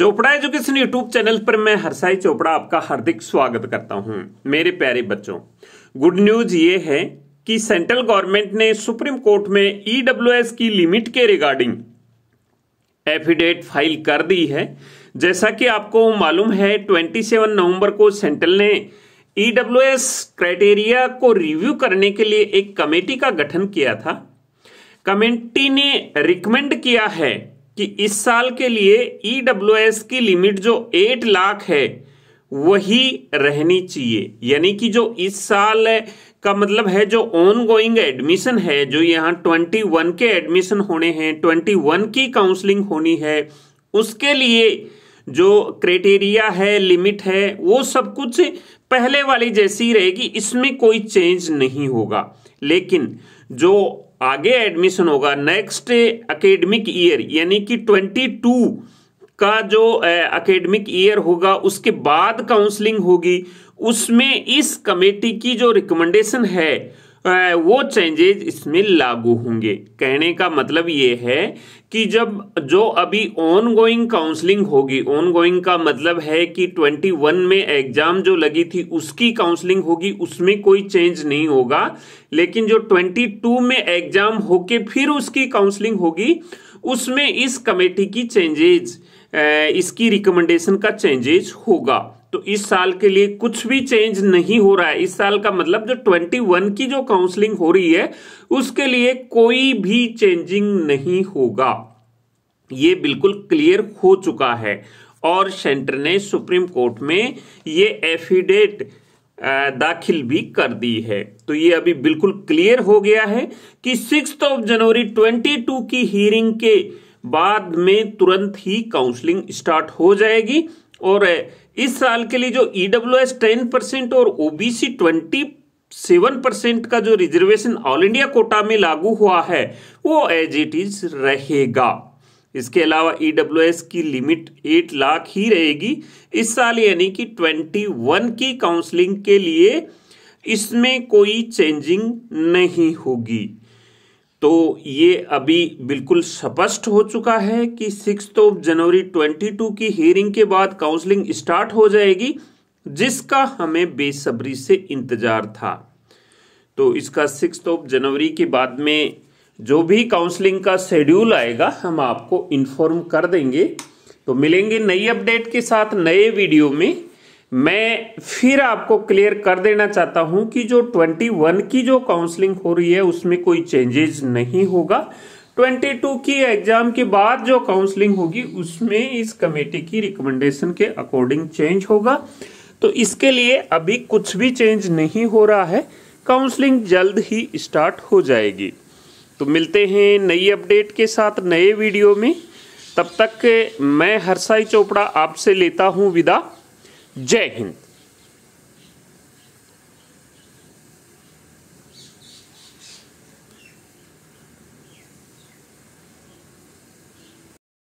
Chopra education YouTube channel पर मैं हरसाई चोपड़ा आपका हार्दिक स्वागत करता हूं मेरे प्यारे बच्चों गुड न्यूज ये है कि सेंट्रल गवर्नमेंट ने सुप्रीम कोर्ट में ईडब्ल्यूएस e की लिमिट के रिगार्डिंग एफिडेविट फाइल कर दी है जैसा कि आपको मालूम है 27 नवंबर को सेंट्रल ने ईडब्ल्यूएस e क्राइटेरिया को रिव्यू करने के लिए एक कमेटी का गठन किया था कमेटी ने रिकमेंड किया है कि इस साल के लिए ई e की लिमिट जो एट लाख है वही रहनी चाहिए यानी कि जो इस साल का मतलब है जो ऑन गोइंग एडमिशन है जो यहाँ ट्वेंटी वन के एडमिशन होने हैं ट्वेंटी वन की काउंसलिंग होनी है उसके लिए जो क्राइटेरिया है लिमिट है वो सब कुछ पहले वाली जैसी रहेगी इसमें कोई चेंज नहीं होगा लेकिन जो आगे एडमिशन होगा नेक्स्ट अकेडमिक ईयर यानी कि ट्वेंटी टू का जो अकेडमिक ईयर होगा उसके बाद काउंसलिंग होगी उसमें इस कमेटी की जो रिकमेंडेशन है वो चेंजेज इसमें लागू होंगे कहने का मतलब ये है कि जब जो अभी ऑन गोइंग काउंसलिंग होगी ऑन गोइंग का मतलब है कि 21 में एग्जाम जो लगी थी उसकी काउंसलिंग होगी उसमें कोई चेंज नहीं होगा लेकिन जो 22 में एग्जाम होके फिर उसकी काउंसलिंग होगी उसमें इस कमेटी की चेंजेज इसकी रिकमेंडेशन का चेंजेज होगा तो इस साल के लिए कुछ भी चेंज नहीं हो रहा है इस साल का मतलब जो 21 की जो काउंसलिंग हो रही है उसके लिए कोई भी चेंजिंग नहीं होगा ये बिल्कुल क्लियर हो चुका है और सेंटर ने सुप्रीम कोर्ट में ये एफिडेट दाखिल भी कर दी है तो ये अभी बिल्कुल क्लियर हो गया है कि सिक्स ऑफ जनवरी 22 की हियरिंग के बाद में तुरंत ही काउंसलिंग स्टार्ट हो जाएगी और इस साल के लिए जो ई एस टेन परसेंट और ओबीसी ट्वेंटी सेवन परसेंट का जो रिजर्वेशन ऑल इंडिया कोटा में लागू हुआ है वो एज इट इज रहेगा इसके अलावा एस e की लिमिट एट लाख ही रहेगी इस साल यानी कि ट्वेंटी वन की काउंसलिंग के लिए इसमें कोई चेंजिंग नहीं होगी तो ये अभी बिल्कुल स्पष्ट हो चुका है कि सिक्स ऑफ जनवरी 22 की हियरिंग के बाद काउंसलिंग स्टार्ट हो जाएगी जिसका हमें बेसब्री से इंतज़ार था तो इसका सिक्स ऑफ जनवरी के बाद में जो भी काउंसलिंग का शेड्यूल आएगा हम आपको इन्फॉर्म कर देंगे तो मिलेंगे नई अपडेट के साथ नए वीडियो में मैं फिर आपको क्लियर कर देना चाहता हूं कि जो 21 की जो काउंसलिंग हो रही है उसमें कोई चेंजेज नहीं होगा 22 की एग्जाम के बाद जो काउंसलिंग होगी उसमें इस कमेटी की रिकमेंडेशन के अकॉर्डिंग चेंज होगा तो इसके लिए अभी कुछ भी चेंज नहीं हो रहा है काउंसलिंग जल्द ही स्टार्ट हो जाएगी तो मिलते हैं नई अपडेट के साथ नए वीडियो में तब तक मैं हर्षाई चोपड़ा आपसे लेता हूँ विदा Jai